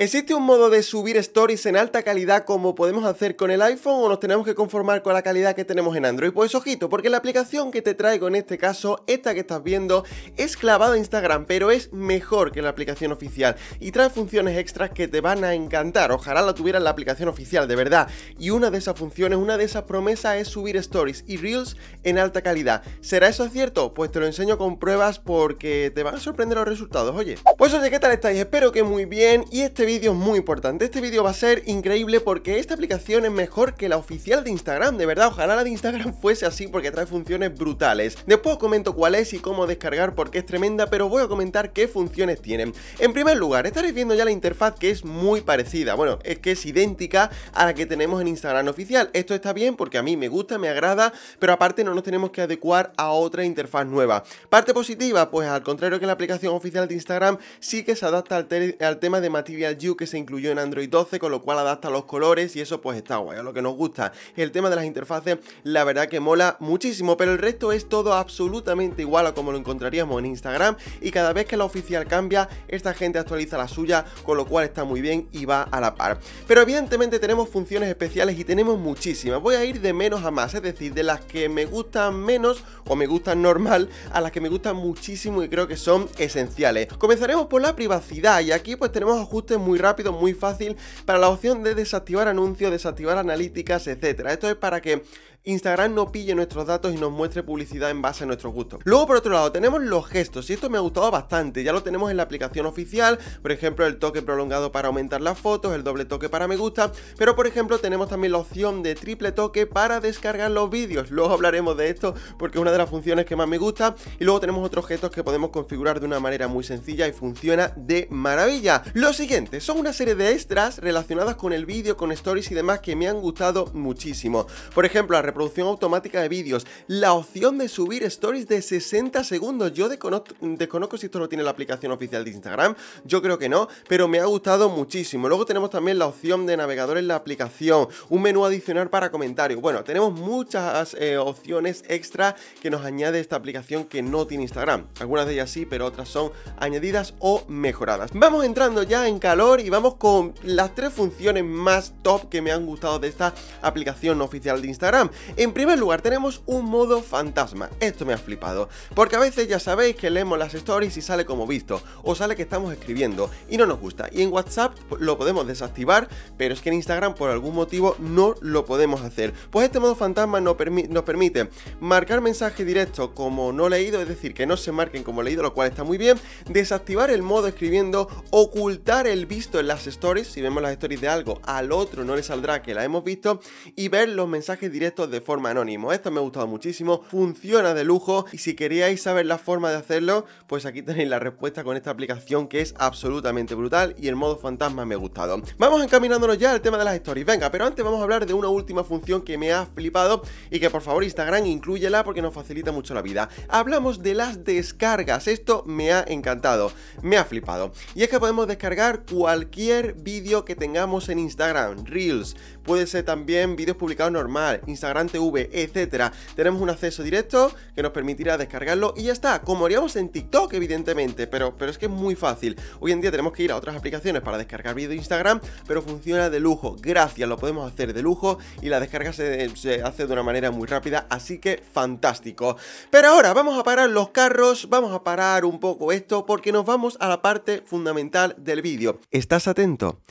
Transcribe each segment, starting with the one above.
¿Existe un modo de subir stories en alta calidad como podemos hacer con el iPhone o nos tenemos que conformar con la calidad que tenemos en Android? Pues ojito, porque la aplicación que te traigo en este caso, esta que estás viendo, es clavada a Instagram, pero es mejor que la aplicación oficial y trae funciones extras que te van a encantar. Ojalá la tuvieras la aplicación oficial, de verdad. Y una de esas funciones, una de esas promesas es subir stories y reels en alta calidad. ¿Será eso cierto? Pues te lo enseño con pruebas porque te van a sorprender los resultados, oye. Pues oye, ¿qué tal estáis? Espero que muy bien y este vídeo es muy importante, este vídeo va a ser increíble porque esta aplicación es mejor que la oficial de Instagram, de verdad, ojalá la de Instagram fuese así porque trae funciones brutales. Después os comento cuál es y cómo descargar porque es tremenda, pero voy a comentar qué funciones tienen. En primer lugar, estaréis viendo ya la interfaz que es muy parecida, bueno, es que es idéntica a la que tenemos en Instagram oficial. Esto está bien porque a mí me gusta, me agrada, pero aparte no nos tenemos que adecuar a otra interfaz nueva. Parte positiva, pues al contrario que la aplicación oficial de Instagram, sí que se adapta al, al tema de material que se incluyó en Android 12, con lo cual adapta los colores y eso pues está guay, es lo que nos gusta. El tema de las interfaces, la verdad que mola muchísimo, pero el resto es todo absolutamente igual a como lo encontraríamos en Instagram y cada vez que la oficial cambia, esta gente actualiza la suya, con lo cual está muy bien y va a la par. Pero evidentemente tenemos funciones especiales y tenemos muchísimas. Voy a ir de menos a más, es decir, de las que me gustan menos o me gustan normal a las que me gustan muchísimo y creo que son esenciales. Comenzaremos por la privacidad y aquí pues tenemos ajustes muy muy rápido, muy fácil, para la opción de desactivar anuncios, desactivar analíticas, etcétera. Esto es para que Instagram no pille nuestros datos y nos muestre publicidad en base a nuestro gusto Luego, por otro lado, tenemos los gestos, y esto me ha gustado bastante. Ya lo tenemos en la aplicación oficial, por ejemplo, el toque prolongado para aumentar las fotos, el doble toque para me gusta, pero por ejemplo, tenemos también la opción de triple toque para descargar los vídeos. Luego hablaremos de esto porque es una de las funciones que más me gusta. Y luego tenemos otros gestos que podemos configurar de una manera muy sencilla y funciona de maravilla. Lo siguiente son una serie de extras relacionadas con el vídeo, con stories y demás que me han gustado muchísimo. Por ejemplo, la reproducción automática de vídeos, la opción de subir stories de 60 segundos. Yo desconozco si esto lo tiene la aplicación oficial de Instagram, yo creo que no, pero me ha gustado muchísimo. Luego tenemos también la opción de navegador en la aplicación, un menú adicional para comentarios. Bueno, tenemos muchas eh, opciones extra que nos añade esta aplicación que no tiene Instagram. Algunas de ellas sí, pero otras son añadidas o mejoradas. Vamos entrando ya en calor y vamos con las tres funciones más top que me han gustado de esta aplicación oficial de Instagram. En primer lugar tenemos un modo fantasma, esto me ha flipado, porque a veces ya sabéis que leemos las stories y sale como visto, o sale que estamos escribiendo y no nos gusta, y en WhatsApp lo podemos desactivar, pero es que en Instagram por algún motivo no lo podemos hacer. Pues este modo fantasma nos, nos permite marcar mensaje directo como no leído, es decir, que no se marquen como leído, lo cual está muy bien, desactivar el modo escribiendo, ocultar el visto en las stories, si vemos las stories de algo, al otro no le saldrá que la hemos visto, y ver los mensajes directos de forma anónima. Esto me ha gustado muchísimo, funciona de lujo, y si queríais saber la forma de hacerlo, pues aquí tenéis la respuesta con esta aplicación que es absolutamente brutal y el modo fantasma me ha gustado. Vamos encaminándonos ya al tema de las stories, venga, pero antes vamos a hablar de una última función que me ha flipado y que por favor Instagram incluyela porque nos facilita mucho la vida. Hablamos de las descargas, esto me ha encantado, me ha flipado. Y es que podemos descargar cualquier vídeo que tengamos en Instagram, Reels, puede ser también vídeos publicados normal, Instagram TV, etcétera. Tenemos un acceso directo que nos permitirá descargarlo y ya está, como haríamos en TikTok, evidentemente, pero, pero es que es muy fácil. Hoy en día tenemos que ir a otras aplicaciones para descargar vídeo de Instagram, pero funciona de lujo. Gracias, lo podemos hacer de lujo y la descarga se, se hace de una manera muy rápida, así que fantástico. Pero ahora vamos a parar los carros, vamos a parar un poco esto porque nos vamos a la parte fundamental del vídeo. ¿Estás atento?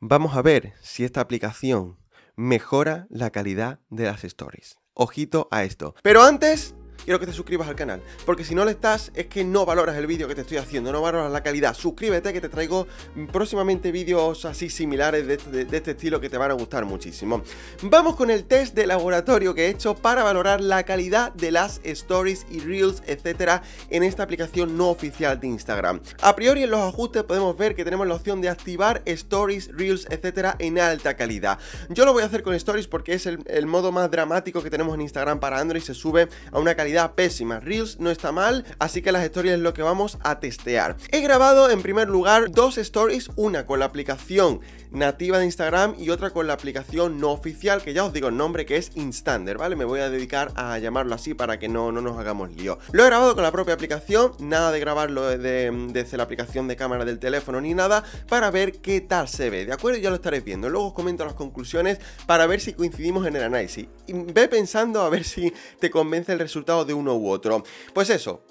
Vamos a ver si esta aplicación mejora la calidad de las stories. Ojito a esto. Pero antes, quiero que te suscribas al canal, porque si no lo estás es que no valoras el vídeo que te estoy haciendo, no valoras la calidad. Suscríbete que te traigo próximamente vídeos así similares este, de este, estilo que te van a gustar muchísimo. Vamos con el test de laboratorio que he hecho para valorar la calidad de las stories y reels, etcétera, en esta aplicación no oficial de Instagram. A priori en los ajustes podemos ver que tenemos la opción de activar stories, reels, etcétera, en alta calidad. Yo lo voy a hacer con stories porque es el modo más dramático que tenemos en Instagram para Android, se sube a una calidad pésima. Reels no está mal, así que las stories es lo que vamos a testear. He grabado en primer lugar dos stories, una con la aplicación nativa de Instagram y otra con la aplicación no oficial, que ya os digo el nombre que es Instander, ¿vale? Me voy a dedicar a llamarlo así para que no, no nos hagamos lío. Lo he grabado con la propia aplicación, nada de grabarlo desde, desde la aplicación de cámara del teléfono ni nada, para ver qué tal se ve, ¿de acuerdo? Ya lo estaréis viendo, luego os comento las conclusiones para ver si coincidimos en el análisis. Ve pensando a ver si te convence el resultado de uno u otro. Pues eso,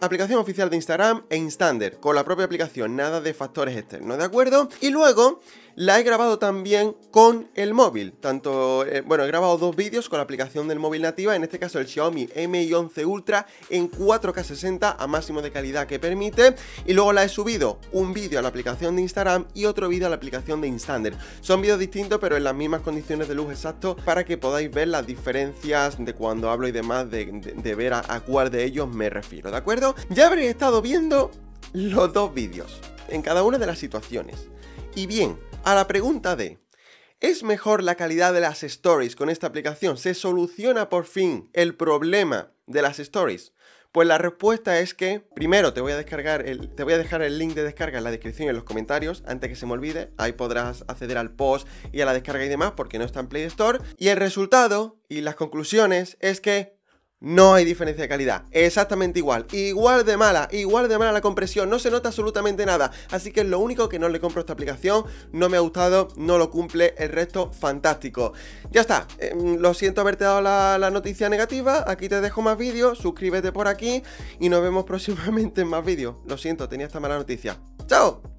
aplicación oficial de Instagram e Instander, con la propia aplicación, nada de factores externos, ¿de acuerdo? Y luego la he grabado también con el móvil, tanto, eh, bueno, he grabado dos vídeos con la aplicación del móvil nativa, en este caso el Xiaomi Mi11 Ultra en 4K 60 a máximo de calidad que permite, y luego la he subido un vídeo a la aplicación de Instagram y otro vídeo a la aplicación de Instander. Son vídeos distintos pero en las mismas condiciones de luz exacto para que podáis ver las diferencias de cuando hablo y demás de, de, de a, cuál de ellos me refiero, ¿de acuerdo? Ya habréis estado viendo los dos vídeos en cada una de las situaciones. Y bien, a la pregunta de ¿Es mejor la calidad de las stories con esta aplicación? ¿Se soluciona por fin el problema de las stories? Pues la respuesta es que primero te voy a descargar el, te voy a dejar el link de descarga en la descripción y en los comentarios antes que se me olvide. Ahí podrás acceder al post y a la descarga y demás porque no está en Play Store. Y el resultado y las conclusiones es que no hay diferencia de calidad, exactamente igual, igual de mala, igual de mala la compresión, no se nota absolutamente nada, así que es lo único que no le compro a esta aplicación, no me ha gustado, no lo cumple, el resto fantástico. Ya está, eh, lo siento haberte dado la, noticia negativa, aquí te dejo más vídeos, suscríbete por aquí y nos vemos próximamente en más vídeos, lo siento, tenía esta mala noticia. ¡Chao!